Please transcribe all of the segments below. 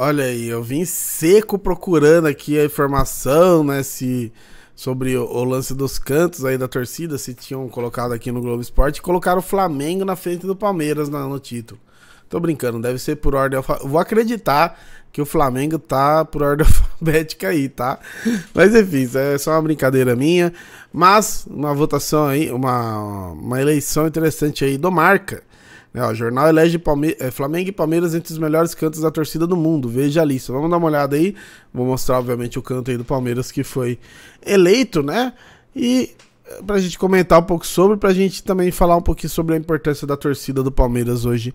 Olha aí, eu vim seco procurando aqui a informação, né, se sobre o, o, lance dos cantos aí da torcida, se tinham colocado aqui no Globo Esporte, colocaram o Flamengo na frente do Palmeiras no, no título. Tô brincando, deve ser por ordem alfabética. Vou acreditar que o Flamengo tá por ordem alfabética aí, tá? Mas enfim, isso é só uma brincadeira minha. Mas uma votação aí, uma, uma eleição interessante aí do Marca, é, ó, o jornal elege Palme é, Flamengo e Palmeiras entre os melhores cantos da torcida do mundo. Veja a lista. Vamos dar uma olhada aí. Vou mostrar, obviamente, o canto aí do Palmeiras que foi eleito, né? E é, pra gente comentar um pouco sobre, pra gente também falar um pouquinho sobre a importância da torcida do Palmeiras hoje.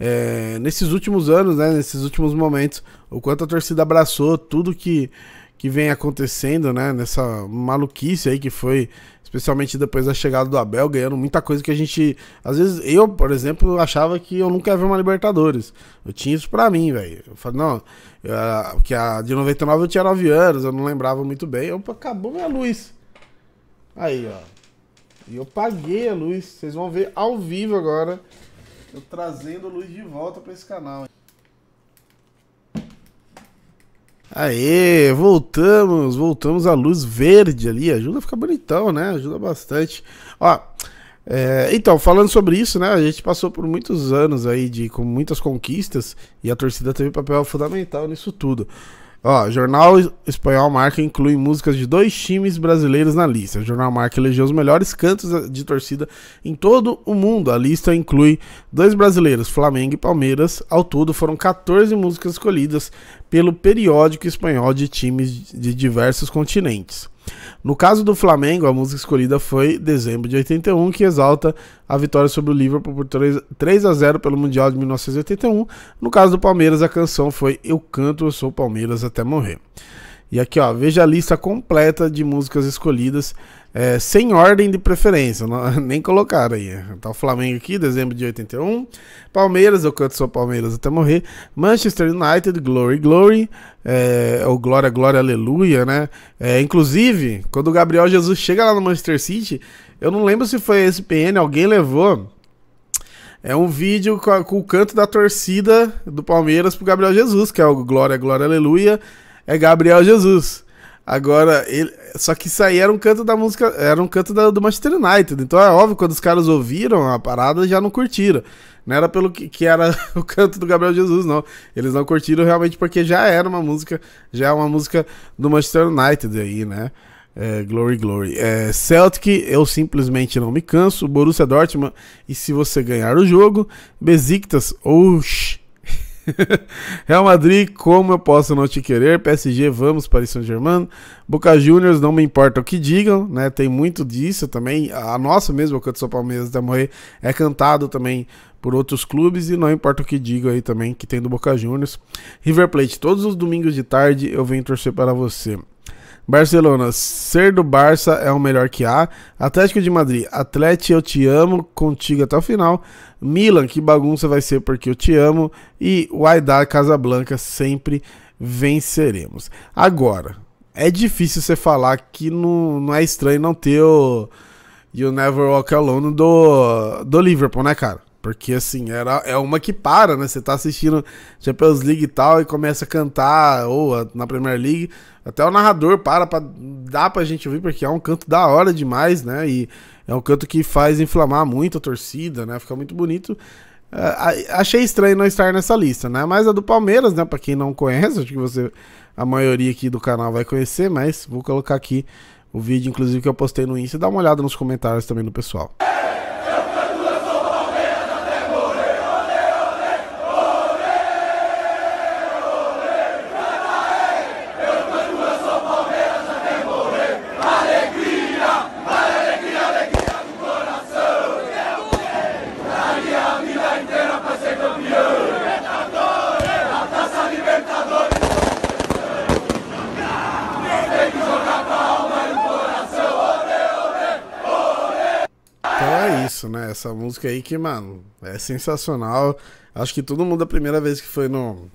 É, nesses últimos anos, né? Nesses últimos momentos, o quanto a torcida abraçou tudo que que vem acontecendo, né? Nessa maluquice aí que foi, especialmente depois da chegada do Abel, ganhando muita coisa que a gente. Às vezes, eu, por exemplo, achava que eu nunca ia ver uma Libertadores. Eu tinha isso pra mim, velho. Eu falei, não, eu, que a de 99 eu tinha 9 anos, eu não lembrava muito bem. acabou minha luz. Aí, ó. E eu paguei a luz. Vocês vão ver ao vivo agora. Eu trazendo a luz de volta para esse canal. Aê, voltamos, voltamos à luz verde ali, ajuda a ficar bonitão, né? Ajuda bastante. Ó, é, então, falando sobre isso, né? A gente passou por muitos anos aí de, com muitas conquistas e a torcida teve papel fundamental nisso tudo. Ó, Jornal Espanhol Marca inclui músicas de dois times brasileiros na lista. O Jornal Marca elegeu os melhores cantos eh, de torcida em todo o mundo. A lista inclui dois brasileiros, Flamengo e Palmeiras. Ao todo, foram 14 músicas escolhidas pelo periódico espanhol de times de diversos continentes. No caso do Flamengo, a música escolhida foi Dezembro de 81, que exalta a vitória sobre o Liverpool por 3 a 0 pelo Mundial de 1981. No caso do Palmeiras, a canção foi Eu Canto, Eu Sou Palmeiras até Morrer. E aqui, ó, veja a lista completa de músicas escolhidas é, sem ordem de preferência, não, nem colocaram aí. Tá o Flamengo aqui, dezembro de 81. Palmeiras, eu canto sou Palmeiras até morrer. Manchester United, Glory, Glory. É, ou Glória, Glória, Aleluia, né? É, inclusive, quando o Gabriel Jesus chega lá no Manchester City, eu não lembro se foi a SPN, alguém levou. É um vídeo com, a, com o canto da torcida do Palmeiras pro Gabriel Jesus, que é o Glória, Glória, Aleluia. É Gabriel Jesus. Agora, ele... só que isso aí era um canto da música, era um canto da, do Manchester United. Então é óbvio, quando os caras ouviram a parada, já não curtiram. Não era pelo que, que era o canto do Gabriel Jesus, não. Eles não curtiram realmente porque já era uma música, já é uma música do Manchester United aí, né? É, glory, glory. É, Celtic, eu simplesmente não me canso. Borussia Dortmund, e se você ganhar o jogo, Besiktas, oxi. Real Madrid, como eu posso não te querer? PSG, vamos, Paris Saint-Germain. Boca Juniors, não me importa o que digam, né? Tem muito disso também. A nossa mesmo, quando São Palmeiras da Morrer, é cantado também por outros clubes e não importa o que digam aí também, que tem do Boca Juniors. River Plate, todos os domingos de tarde eu venho torcer para você. Barcelona, ser do Barça é o melhor que há. Atlético de Madrid, Atlético eu te amo, contigo até o final. Milan, que bagunça vai ser porque eu te amo. E o Casablanca, sempre venceremos. Agora, é difícil você falar que não, não é estranho não ter o You Never Walk Alone do, do Liverpool, né, cara? Porque, assim, era, é uma que para, né? Você tá assistindo Champions League e tal e começa a cantar, ou a, na Premier League. Até o narrador para pra dar pra gente ouvir, porque é um canto da hora demais, né? E é um canto que faz inflamar muito a torcida, né? Fica muito bonito. Uh, achei estranho não estar nessa lista, né? Mas a do Palmeiras, né? Pra quem não conhece, acho que você. A maioria aqui do canal vai conhecer, mas vou colocar aqui o vídeo, inclusive, que eu postei no Insta. Dá uma olhada nos comentários também do pessoal. é isso, né? Essa música aí que, mano, é sensacional. Acho que todo mundo, a primeira vez que foi no,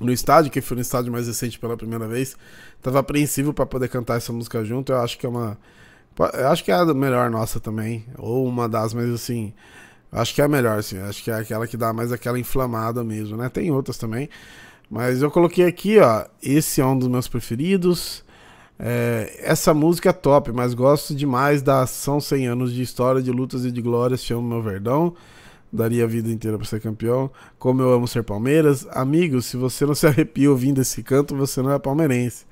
no estádio, que foi no estádio mais recente pela primeira vez, tava apreensivo para poder cantar essa música junto. Eu acho que é uma. Eu acho que é a melhor nossa também. Ou uma das, mas assim. Acho que é a melhor, assim. Acho que é aquela que dá mais aquela inflamada mesmo, né? Tem outras também. Mas eu coloquei aqui, ó. Esse é um dos meus preferidos. É, essa música é top, mas gosto demais da ação 100 anos de história, de lutas e de glórias. Chamo meu Verdão. Daria a vida inteira para ser campeão. Como eu amo ser Palmeiras. Amigo, se você não se arrepia ouvindo esse canto, você não é palmeirense.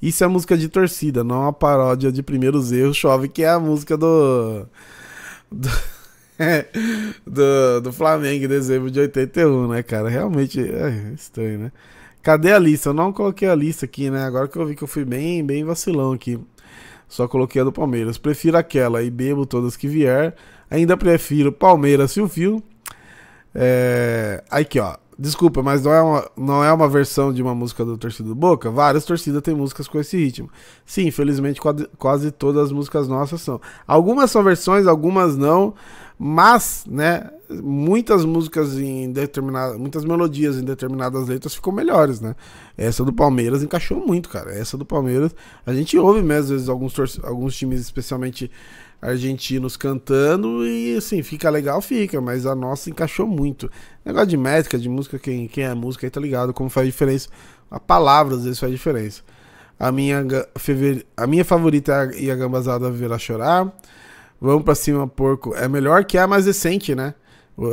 Isso é música de torcida, não a paródia de Primeiros Erros Chove, que é a música do. do... É, do, do Flamengo em dezembro de 81, né, cara? Realmente é estranho, né? Cadê a lista? Eu não coloquei a lista aqui, né? Agora que eu vi que eu fui bem, bem vacilão aqui. Só coloquei a do Palmeiras. Prefiro aquela e bebo todas que vier. Ainda prefiro Palmeiras e o Fio. É... Aqui, ó. Desculpa, mas não é, uma, não é uma versão de uma música do Torcida do Boca? Várias torcidas têm músicas com esse ritmo. Sim, infelizmente quase, quase todas as músicas nossas são. Algumas são versões, algumas não. Mas, né, muitas músicas em determinadas, muitas melodias em determinadas letras ficou melhores, né? Essa do Palmeiras encaixou muito, cara. Essa do Palmeiras, a gente ouve mesmo né, às vezes alguns alguns times especialmente argentinos cantando e assim, fica legal, fica, mas a nossa encaixou muito. Negócio de métrica, de música, quem, quem é música aí tá ligado como faz diferença. A palavra às vezes faz diferença. A minha, a minha favorita é a Gambazada Verá Chorar. Vamos pra cima, porco. É melhor que a mais recente, né?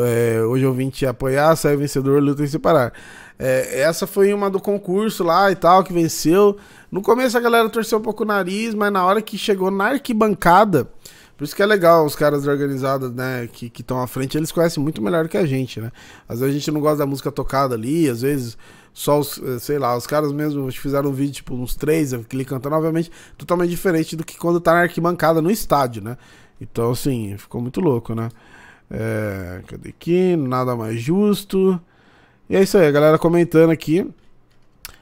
É, hoje eu vim te apoiar, sai vencedor, luta em separar. É, essa foi uma do concurso lá e tal, que venceu. No começo a galera torceu um pouco o nariz, mas na hora que chegou na arquibancada, por isso que é legal os caras organizados, né, que estão à frente, eles conhecem muito melhor que a gente, né? Às vezes a gente não gosta da música tocada ali, às vezes só os, eh, sei lá, os caras mesmo fizeram um vídeo, tipo, uns três, aquele cantando, obviamente, totalmente diferente do que quando tá na arquibancada, no estádio, né? Então, assim, ficou muito louco, né? É, cadê aqui? Nada mais justo. E é isso aí, a galera comentando aqui.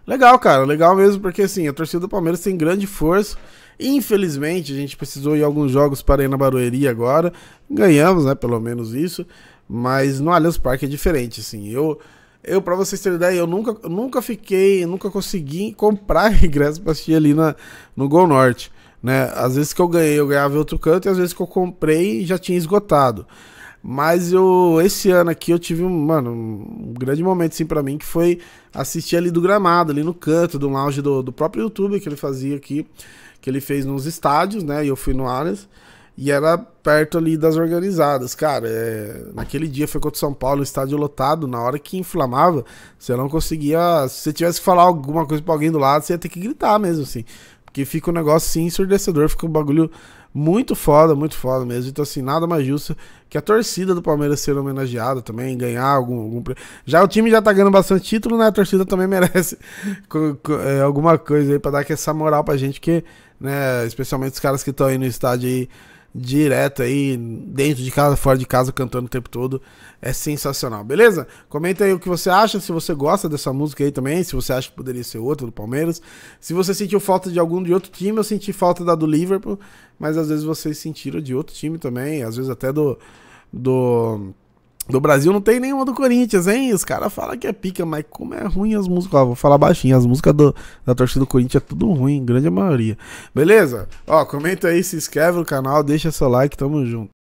Legal, cara, legal mesmo, porque assim, a torcida do Palmeiras tem grande força. Infelizmente, a gente precisou ir alguns jogos para ir na Barueri agora. Ganhamos, né? Pelo menos isso. Mas no Allianz Parque é diferente, assim. Eu, eu para vocês terem ideia, eu nunca, nunca fiquei, nunca consegui comprar ingresso para assistir ali na, no Gol Norte. Né? Às vezes que eu ganhei, eu ganhava em outro canto, e às vezes que eu comprei já tinha esgotado. Mas eu, esse ano aqui eu tive um, mano, um grande momento assim para mim, que foi assistir ali do gramado, ali no canto, do lounge do, do próprio YouTube que ele fazia aqui, que ele fez nos estádios, né? E eu fui no Ares. E era perto ali das organizadas. Cara, é... naquele dia foi contra São Paulo, estádio lotado. Na hora que inflamava, você não conseguia. Se você tivesse que falar alguma coisa pra alguém do lado, você ia ter que gritar mesmo, assim que fica um negócio assim ensurdecedor, fica um bagulho muito foda, muito foda mesmo. Então, assim, nada mais justo que a torcida do Palmeiras ser homenageada também, ganhar algum. algum... Já o time já tá ganhando bastante título, né? A torcida também merece é, alguma coisa aí pra dar essa moral pra gente, que, né, especialmente os caras que estão aí no estádio aí direto aí, dentro de casa, fora de casa, cantando o tempo todo. É sensacional, beleza? Comenta aí o que você acha, se você gosta dessa música aí também, se você acha que poderia ser outra do Palmeiras. Se você sentiu falta de algum de outro time, eu senti falta da do Liverpool, mas às vezes vocês sentiram de outro time também, às vezes até do. do do Brasil não tem nenhuma do Corinthians, hein? Os caras falam que é pica, mas como é ruim as músicas. Ó, vou falar baixinho, as músicas do, da torcida do Corinthians é tudo ruim, grande maioria. Beleza? Ó, comenta aí, se inscreve no canal, deixa seu like, tamo junto.